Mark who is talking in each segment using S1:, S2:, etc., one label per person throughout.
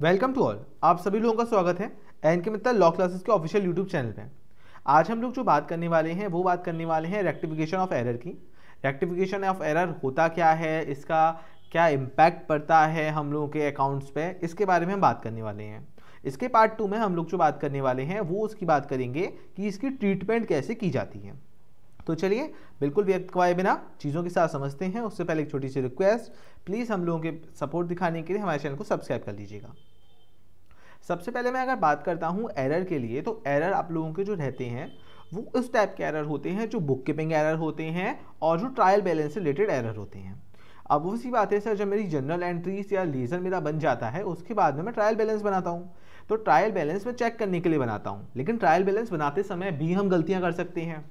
S1: welcome to all आप सभी लोगों का स्वागत है N K Mittal law classes के ऑफिशियल यूट्यूब चैनल पे आज हम लोग जो बात करने वाले हैं वो बात करने वाले हैं रेक्टिफिकेशन ऑफ एरर की रेक्टिफिकेशन ऑफ एरर होता क्या है इसका क्या इम्पैक्ट पड़ता है हम लोगों के अकाउंट्स पे इसके बारे में हम बात करने वाले हैं इसके पार्ट टू में हम लोग जो बात करने वाले हैं वो उसकी बात करेंगे कि इसकी ट्रीटमेंट कैसे की जाती है तो चलिए बिल्कुल व्यक्त कवाए बिना चीज़ों के साथ समझते हैं उससे पहले एक छोटी सी रिक्वेस्ट प्लीज़ हम लोगों के सपोर्ट दिखाने के लिए हमारे चैनल को सब्सक्राइब कर लीजिएगा सबसे पहले मैं अगर बात करता हूँ एरर के लिए तो एरर आप लोगों के जो रहते हैं वो उस टाइप के एरर होते हैं जो बुक कीपिंग एरर होते हैं और जो ट्रायल बैलेंस से रिलेटेड एरर होते हैं अब वो सी बात है सर जब मेरी जनरल एंट्रीज या लेज़र मेरा बन जाता है उसके बाद में मैं ट्रायल बैलेंस बनाता हूँ तो ट्रायल बैलेंस मैं चेक करने के लिए बनाता हूँ लेकिन ट्रायल बैलेंस बनाते समय भी हम गलतियाँ कर सकते हैं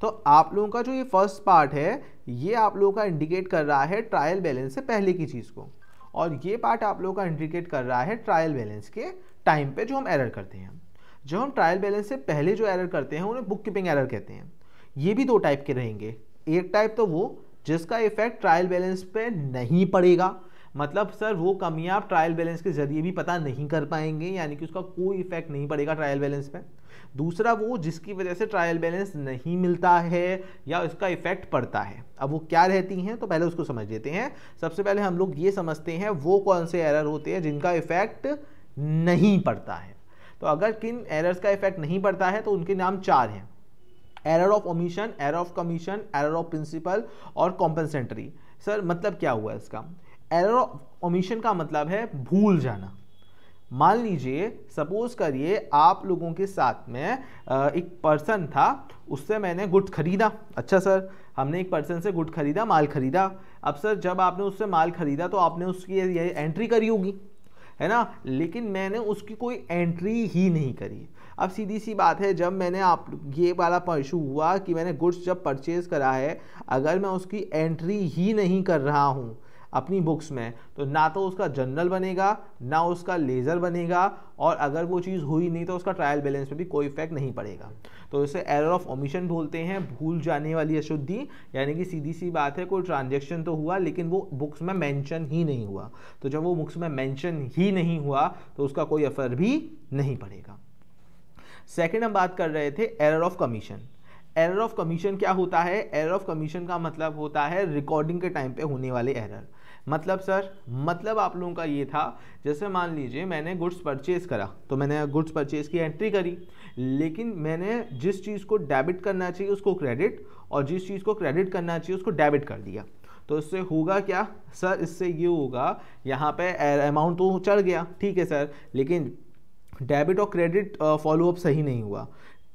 S1: तो आप लोगों का जो ये फर्स्ट पार्ट है ये आप लोगों का इंडिकेट कर रहा है ट्रायल बैलेंस से पहले की चीज़ को और ये पार्ट आप लोगों का इंडिकेट कर रहा है ट्रायल बैलेंस के टाइम पे जो हम एरर करते हैं जो हम ट्रायल बैलेंस से पहले जो एरर करते हैं उन्हें बुक कीपिंग एरर कहते हैं ये भी दो टाइप के रहेंगे एक टाइप तो वो जिसका इफेक्ट ट्रायल बैलेंस पे नहीं पड़ेगा मतलब सर वो कमियाँ आप ट्रायल बैलेंस के जरिए भी पता नहीं कर पाएंगे यानी कि उसका कोई इफेक्ट नहीं पड़ेगा ट्रायल बैलेंस पे दूसरा वो जिसकी वजह से ट्रायल बैलेंस नहीं मिलता है या उसका इफेक्ट पड़ता है अब वो क्या रहती हैं तो पहले उसको समझ लेते हैं सबसे पहले हम लोग ये समझते हैं वो कौन से एरर होते हैं जिनका इफेक्ट नहीं पड़ता है तो अगर किन एरर्स का इफेक्ट नहीं पड़ता है तो उनके नाम चार हैं error of omission error of commission error of principle और कॉम्पनसेंट्री सर मतलब क्या हुआ इसका एरर ओमिशन का मतलब है भूल जाना मान लीजिए सपोज करिए आप लोगों के साथ में एक पर्सन था उससे मैंने गुड खरीदा अच्छा सर हमने एक पर्सन से गुड खरीदा माल खरीदा अब सर जब आपने उससे माल खरीदा तो आपने उसकी ये एंट्री करी होगी है ना लेकिन मैंने उसकी कोई एंट्री ही नहीं करी अब सीधी सी बात है जब मैंने आप ये वाला इशू हुआ कि मैंने गुड्स जब परचेज़ करा है अगर मैं उसकी एंट्री ही नहीं कर रहा हूँ अपनी बुक्स में तो ना तो उसका जनरल बनेगा ना उसका लेज़र बनेगा और अगर वो चीज़ हुई नहीं तो उसका ट्रायल बैलेंस पे भी कोई इफेक्ट नहीं पड़ेगा तो इसे एरर ऑफ ओमिशन बोलते हैं भूल जाने वाली अशुद्धि यानी कि सीधी सी बात है कोई ट्रांजेक्शन तो हुआ लेकिन वो बुक्स में मैंशन ही नहीं हुआ तो जब वो बुक्स में मैंशन ही नहीं हुआ तो उसका कोई असर भी नहीं पड़ेगा सेकेंड हम बात कर रहे थे error of commission error of commission क्या होता है एरर ऑफ कमीशन का मतलब होता है रिकॉर्डिंग के टाइम पे होने वाले एरर मतलब सर मतलब आप लोगों का ये था जैसे मान लीजिए मैंने गुड्स परचेज करा तो मैंने गुड्स परचेज की एंट्री करी लेकिन मैंने जिस चीज़ को डेबिट करना चाहिए उसको क्रेडिट और जिस चीज़ को क्रेडिट करना चाहिए उसको डेबिट कर दिया तो इससे होगा क्या सर इससे ये होगा यहाँ पे अमाउंट तो चढ़ गया ठीक है सर लेकिन डेबिट और क्रेडिट फॉलोअप सही नहीं हुआ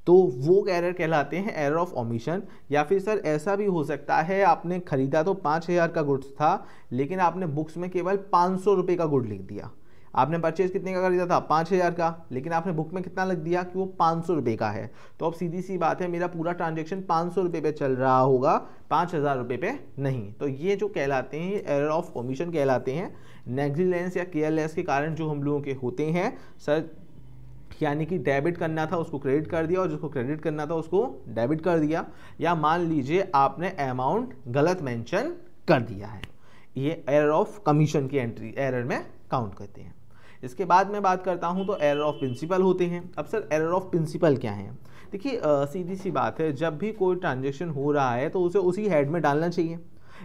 S1: तो वो एरर कहलाते हैं एरर ऑफ ओमिशन या फिर सर ऐसा भी हो सकता है आपने ख़रीदा तो पाँच हज़ार का गुड्स था लेकिन आपने बुक्स में केवल पाँच सौ रुपये का गुड लिख दिया आपने परचेज कितने का खरीदा था पाँच हज़ार का लेकिन आपने बुक में कितना लग दिया कि वो पाँच सौ रुपये का है तो अब सीधी सी बात है मेरा पूरा ट्रांजेक्शन पाँच सौ रुपये पे चल रहा होगा पाँच हज़ार रुपये पे नहीं तो ये जो कहलाते हैं एरर ऑफ ओमिशन कहलाते हैं नेग्जिलेंस या केयरलेस के कारण जो हम लोगों के होते हैं सर यानी कि डेबिट करना था उसको क्रेडिट कर दिया और जिसको क्रेडिट करना था उसको डेबिट कर दिया या मान लीजिए आपने अमाउंट गलत मेंशन कर दिया है ये एरर ऑफ कमीशन की एंट्री एरर में काउंट करते हैं इसके बाद मैं बात करता हूँ तो एरर ऑफ प्रिंसिपल होते हैं अब सर एरर ऑफ प्रिंसिपल क्या है देखिए सीधी सी बात है जब भी कोई ट्रांजेक्शन हो रहा है तो उसे उसी हेड में डालना चाहिए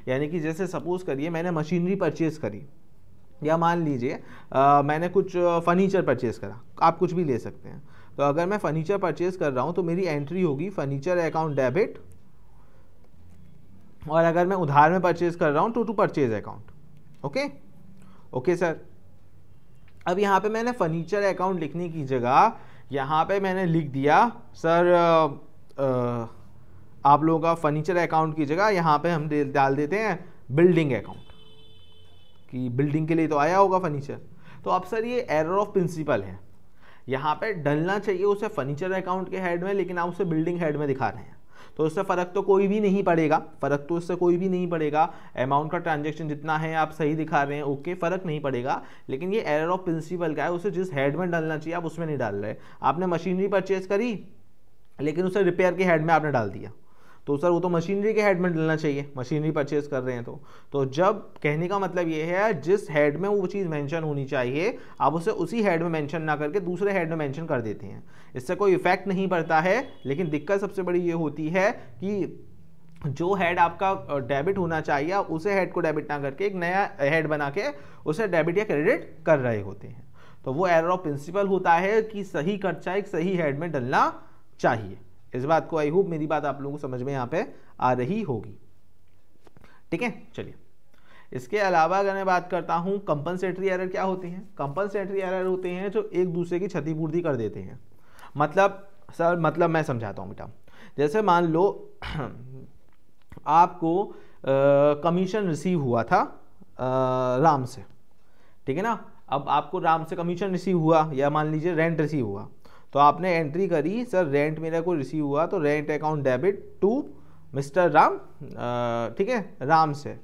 S1: यानी कि जैसे सपोज़ करिए मैंने मशीनरी परचेज़ करी या मान लीजिए मैंने कुछ फर्नीचर परचेज़ करा आप कुछ भी ले सकते हैं तो अगर मैं फर्नीचर परचेज़ कर रहा हूँ तो मेरी एंट्री होगी फर्नीचर अकाउंट डेबिट और अगर मैं उधार में परचेज़ कर रहा हूँ to to purchase account okay okay sir अब यहाँ पे मैंने फर्नीचर अकाउंट लिखने की जगह यहाँ पे मैंने लिख दिया सर आ, आ, आप लोगों का फर्नीचर अकाउंट की जगह यहाँ पे हम डाल देते हैं बिल्डिंग अकाउंट कि बिल्डिंग के लिए तो आया होगा फर्नीचर तो अब सर ये एरर ऑफ प्रिंसिपल है यहाँ पे डलना चाहिए उसे फर्नीचर अकाउंट के हेड में लेकिन आप उसे बिल्डिंग हेड में दिखा रहे हैं तो उससे फ़र्क तो कोई भी नहीं पड़ेगा फ़र्क तो उससे कोई भी नहीं पड़ेगा अमाउंट का ट्रांजेक्शन जितना है आप सही दिखा रहे हैं ओके फ़र्क नहीं पड़ेगा लेकिन ये एरर ऑफ प्रिंसिपल का है उसे जिस हेड में डालना चाहिए आप उसमें नहीं डाल रहे आपने मशीनरी परचेज करी लेकिन उसे रिपेयर के हेड में आपने डाल दिया तो सर वो तो मशीनरी के हेड में डलना चाहिए मशीनरी परचेज कर रहे हैं तो तो जब कहने का मतलब ये है जिस हेड में वो चीज़ मेंशन होनी चाहिए आप उसे उसी हेड में मेंशन ना करके दूसरे हेड में मेंशन कर देते हैं इससे कोई इफेक्ट नहीं पड़ता है लेकिन दिक्कत सबसे बड़ी ये होती है कि जो हेड आपका डेबिट होना चाहिए उसे हेड को डेबिट ना करके एक नया हेड बना के उसे डेबिट या क्रेडिट कर रहे होते हैं तो वो एरर ऑफ प्रिंसिपल होता है कि सही खर्चा एक सही हेड में डलना चाहिए इस बात को आई होप मेरी बात आप लोगों को समझ में यहाँ पे आ रही होगी ठीक है चलिए इसके अलावा अगर मैं बात करता हूँ कंपनसेटरी एरर क्या होते हैं कंपनसेटरी एरर होते हैं जो एक दूसरे की क्षतिपूर्ति कर देते हैं मतलब सर मतलब मैं समझाता हूँ बेटा जैसे मान लो आपको कमीशन रिसीव हुआ था आ, राम से ठीक है ना अब आपको राम से कमीशन रिसीव हुआ या मान लीजिए रेंट रिसीव हुआ तो आपने एंट्री करी सर रेंट मेरा को रिसीव हुआ तो rent account debit to mister Ram ठीक है राम से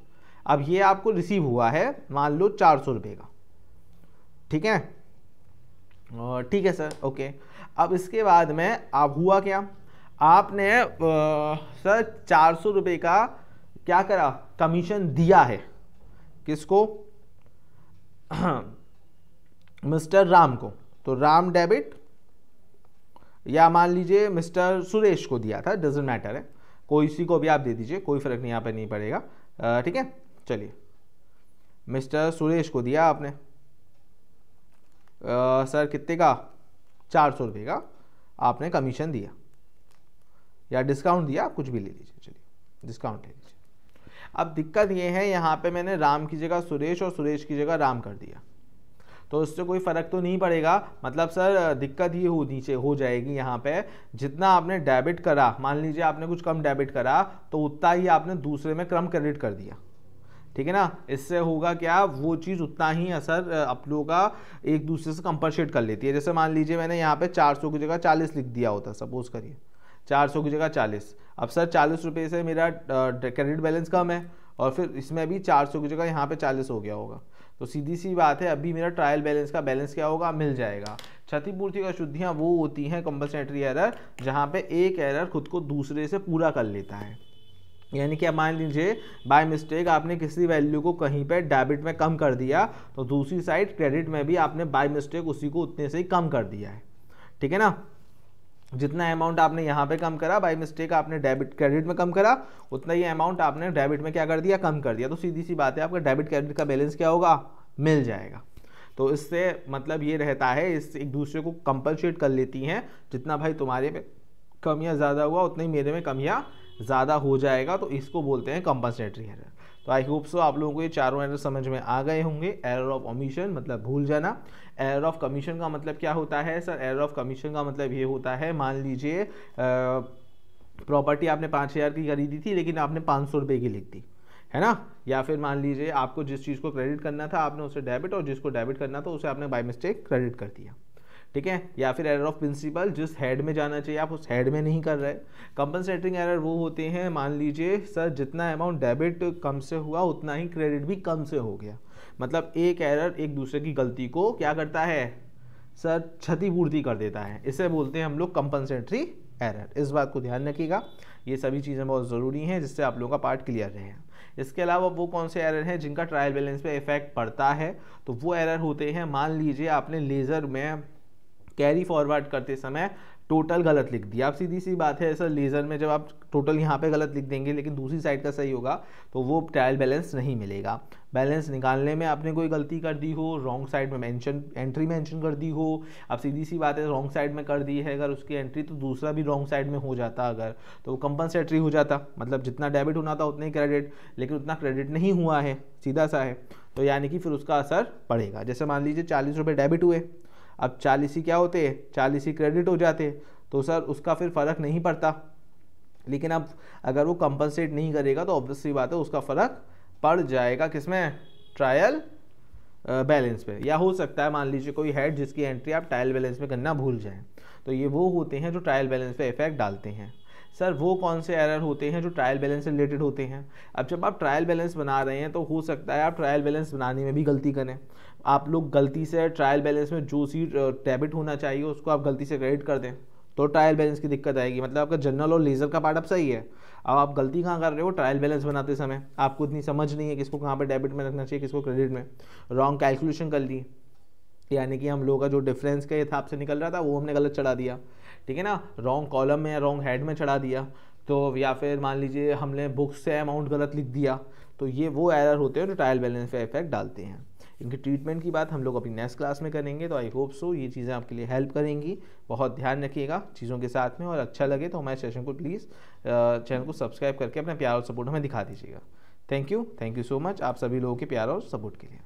S1: अब ये आपको रिसीव हुआ है मान लो चार सौ रुपये का ठीक है ठीक है सर ओके अब इसके बाद में आप हुआ क्या आपने आ, सर चार सौ रुपये का क्या करा कमीशन दिया है किसको मिस्टर राम को तो राम डेबिट या मान लीजिए मिस्टर सुरेश को दिया था डजेंट मैटर है कोई इसी को भी आप दे दीजिए कोई फ़र्क नहीं यहाँ पर नहीं पड़ेगा ठीक है चलिए मिस्टर सुरेश को दिया आपने आ, सर कितने का चार सौ रुपये का आपने कमीशन दिया या डिस्काउंट दिया कुछ भी ले लीजिए चलिए डिस्काउंट ले लीजिए अब दिक्कत ये है यहाँ पे मैंने राम की जगह सुरेश और सुरेश की जगह राम कर दिया तो उससे कोई फ़र्क तो नहीं पड़ेगा मतलब सर दिक्कत ये हो नीचे हो जाएगी यहाँ पे जितना आपने डेबिट करा मान लीजिए आपने कुछ कम डेबिट करा तो उतना ही आपने दूसरे में क्रम क्रेडिट कर दिया ठीक है ना इससे होगा क्या वो चीज़ उतना ही असर आप लोगों का एक दूसरे से कंपनसेट कर लेती है जैसे मान लीजिए मैंने यहाँ पर चार की जगह चालीस लिख दिया होता सपोज़ करिए चार की जगह चालीस अब सर चालीस रुपये से मेरा क्रेडिट बैलेंस कम है और फिर इसमें अभी चार सौ की जगह यहाँ पे चालीस हो गया होगा तो सीधी सी बात है अभी मेरा ट्रायल बैलेंस का बैलेंस क्या होगा मिल जाएगा क्षतिपूर्ति का शुद्धियाँ वो होती हैं कंपल्सेटरी एरर जहाँ पे एक एरर खुद को दूसरे से पूरा कर लेता है यानी कि अब मान लीजिए बाय मिस्टेक आपने किसी वैल्यू को कहीं पर डेबिट में कम कर दिया तो दूसरी साइड क्रेडिट में भी आपने बाय मिस्टेक उसी को उतने से ही कम कर दिया है ठीक है ना जितना अमाउंट आपने यहाँ पे कम करा बाई मिस्टेक आपने डेबिट क्रेडिट में कम करा उतना ही अमाउंट आपने डेबिट में क्या कर दिया कम कर दिया तो सीधी सी बात है आपका डेबिट क्रेडिट का बैलेंस क्या होगा मिल जाएगा तो इससे मतलब ये रहता है इससे एक दूसरे को कंपनसेट कर लेती हैं जितना भाई तुम्हारे में कमियाँ ज़्यादा हुआ उतना ही मेरे में कमियाँ ज़्यादा हो जाएगा तो इसको बोलते हैं कंपनसेटरी एरर तो आई होप सो आप लोगों को ये चारों एरर समझ में आ गए होंगे एरर ऑफ ऑमिशन मतलब भूल जाना एरर ऑफ कमीशन का मतलब क्या होता है सर एरर ऑफ कमीशन का मतलब ये होता है मान लीजिए प्रॉपर्टी आपने पाँच हज़ार की खरीदी थी लेकिन आपने पाँच सौ रुपये की लिख दी है ना या फिर मान लीजिए आपको जिस चीज़ को क्रेडिट करना था आपने उसे डेबिट और जिसको डेबिट करना था उसे आपने बाई मिस्टेक क्रेडिट कर दिया ठीक है या फिर एरर ऑफ प्रिंसिपल जिस हेड में जाना चाहिए आप उस हेड में नहीं कर रहे कंपनसेटिंग एरर वो होते हैं मान लीजिए सर जितना अमाउंट डेबिट कम से हुआ उतना ही क्रेडिट भी कम से हो गया मतलब एक एरर एक दूसरे की गलती को क्या करता है सर क्षतिपूर्ति कर देता है इसे बोलते हैं हम लोग कंपनसेटरी एरर इस बात को ध्यान रखिएगा ये सभी चीज़ें बहुत ज़रूरी हैं जिससे आप लोगों का पार्ट क्लियर रहे इसके अलावा वो कौन से एरर हैं जिनका ट्रायल बैलेंस पे इफेक्ट पड़ता है तो वो एरर होते हैं मान लीजिए आपने लेज़र में कैरी फॉरवर्ड करते समय टोटल गलत लिख दिया अब सीधी सी बात है सर लेज़र में जब आप टोटल यहाँ पे गलत लिख देंगे लेकिन दूसरी साइड का सही होगा तो वो ट्रायल बैलेंस नहीं मिलेगा बैलेंस निकालने में आपने कोई गलती कर दी हो रॉन्ग साइड में मेंशन एंट्री मेंशन कर दी हो अब सीधी सी बात है रॉन्ग साइड में कर दी है अगर उसकी एंट्री तो दूसरा भी रॉन्ग साइड में हो जाता अगर तो वो कंपनसेटरी हो जाता मतलब जितना डेबिट होना था उतना ही क्रेडिट लेकिन उतना क्रेडिट नहीं हुआ है सीधा सा है तो यानी कि फिर उसका असर पड़ेगा जैसे मान लीजिए चालीस रुपये डेबिट हुए अब चालीस ही क्या होते चालीस ही क्रेडिट हो जाते तो सर उसका फिर फ़र्क नहीं पड़ता लेकिन अब अगर वो कंपनसेट नहीं करेगा तो ऑब्वियसली बात है उसका फ़र्क पड़ जाएगा किसमें ट्रायल बैलेंस पे या हो सकता है मान लीजिए कोई हेड जिसकी एंट्री आप ट्रायल बैलेंस में करना भूल जाएं तो ये वो होते हैं जो ट्रायल बैलेंस पे इफेक्ट डालते हैं सर वो कौन से एरर होते हैं जो ट्रायल बैलेंस से रिलेटेड होते हैं अब जब आप ट्रायल बैलेंस बना रहे हैं तो हो सकता है आप ट्रायल बैलेंस बनाने में भी गलती करें आप लोग गलती से ट्रायल बैलेंस में जो सी डेबिट होना चाहिए उसको आप गलती से क्रेडिट कर दें तो ट्रायल बैलेंस की दिक्कत आएगी मतलब आपका जनरल और लेज़र का पार्ट अब सही है अब आप गलती कहाँ कर रहे हो ट्रायल बैलेंस बनाते समय आपको इतनी समझ नहीं है किसको कहाँ पर डेबिट में रखना चाहिए किसको क्रेडिट में रॉन्ग कैलकुलेशन कर ली यानी कि हम लोगों का जो डिफरेंस के हिसाब से निकल रहा था वो हमने गलत चढ़ा दिया ठीक है ना रॉन्ग कॉलम में या रॉन्ग हेड में चढ़ा दिया तो या फिर मान लीजिए हमने बुक्स से अमाउंट गलत लिख दिया तो ये वो एरर होते हैं जो ट्रायल बैलेंस पे इफेक्ट डालते हैं इनके ट्रीटमेंट की बात हम लोग अपनी नेक्स्ट क्लास में करेंगे तो आई होप सो ये चीज़ें आपके लिए हेल्प करेंगी बहुत ध्यान रखिएगा चीज़ों के साथ में और अच्छा लगे तो हमारे सेशन को प्लीज़ चैनल को सब्सक्राइब करके अपना प्यार और सपोर्ट हमें दिखा दीजिएगा thank you thank you so much आप सभी लोगों के प्यार और सपोर्ट के लिए